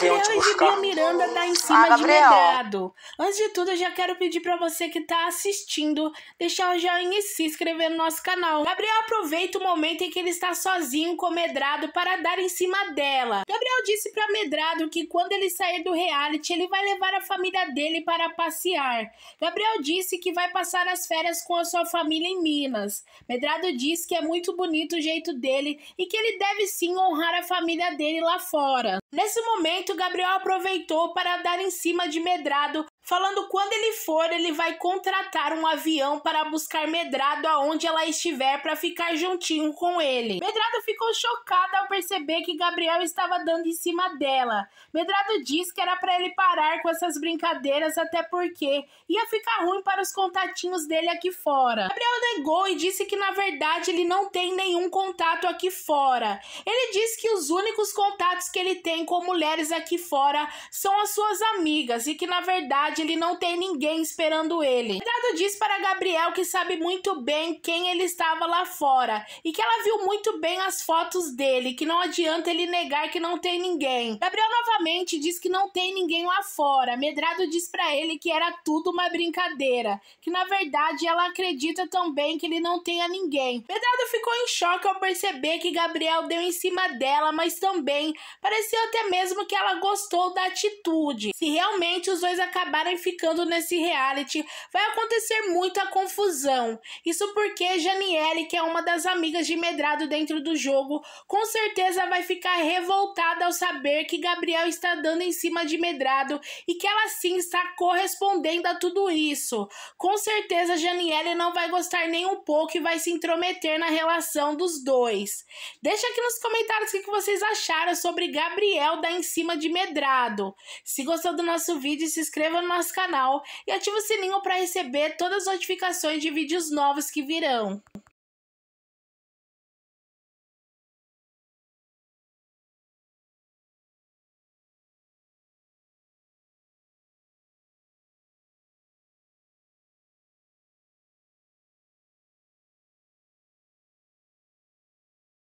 Gabriel onde buscar. Miranda dá tá em ah, cima ah, de medrado. Antes de tudo, eu já quero pedir para você que tá assistindo, deixar o joinha e se inscrever no nosso canal. Gabriel aproveita o momento em que ele está sozinho com medrado para dar em cima dela. Gabriel disse para medrado que quando ele sair do reality, ele vai levar a família dele para passear. Gabriel disse que vai passar as férias com a sua família em Minas. Medrado diz que é muito bonito o jeito dele e que ele deve sim honrar a família dele lá fora. Nesse momento, momento, Gabriel aproveitou para dar em cima de Medrado falando quando ele for, ele vai contratar um avião para buscar Medrado aonde ela estiver para ficar juntinho com ele. Medrado ficou chocada ao perceber que Gabriel estava dando em cima dela. Medrado diz que era para ele parar com essas brincadeiras até porque ia ficar ruim para os contatinhos dele aqui fora. Gabriel negou e disse que na verdade ele não tem nenhum contato aqui fora. Ele diz que os únicos contatos que ele tem com mulheres aqui fora são as suas amigas e que na verdade verdade, ele não tem ninguém esperando ele. Medrado diz para Gabriel que sabe muito bem quem ele estava lá fora e que ela viu muito bem as fotos dele, que não adianta ele negar que não tem ninguém. Gabriel novamente diz que não tem ninguém lá fora. Medrado diz para ele que era tudo uma brincadeira, que na verdade ela acredita também que ele não tenha ninguém. Medrado ficou em choque ao perceber que Gabriel deu em cima dela, mas também pareceu até mesmo que ela gostou da atitude. Se realmente os dois acabaram acabarem ficando nesse reality, vai acontecer muita confusão. Isso porque Janiele, que é uma das amigas de Medrado dentro do jogo, com certeza vai ficar revoltada ao saber que Gabriel está dando em cima de Medrado e que ela sim está correspondendo a tudo isso. Com certeza Janiele não vai gostar nem um pouco e vai se intrometer na relação dos dois. Deixa aqui nos comentários o que vocês acharam sobre Gabriel dar em cima de Medrado. Se gostou do nosso vídeo, se inscreva no nosso canal e ative o sininho para receber todas as notificações de vídeos novos que virão.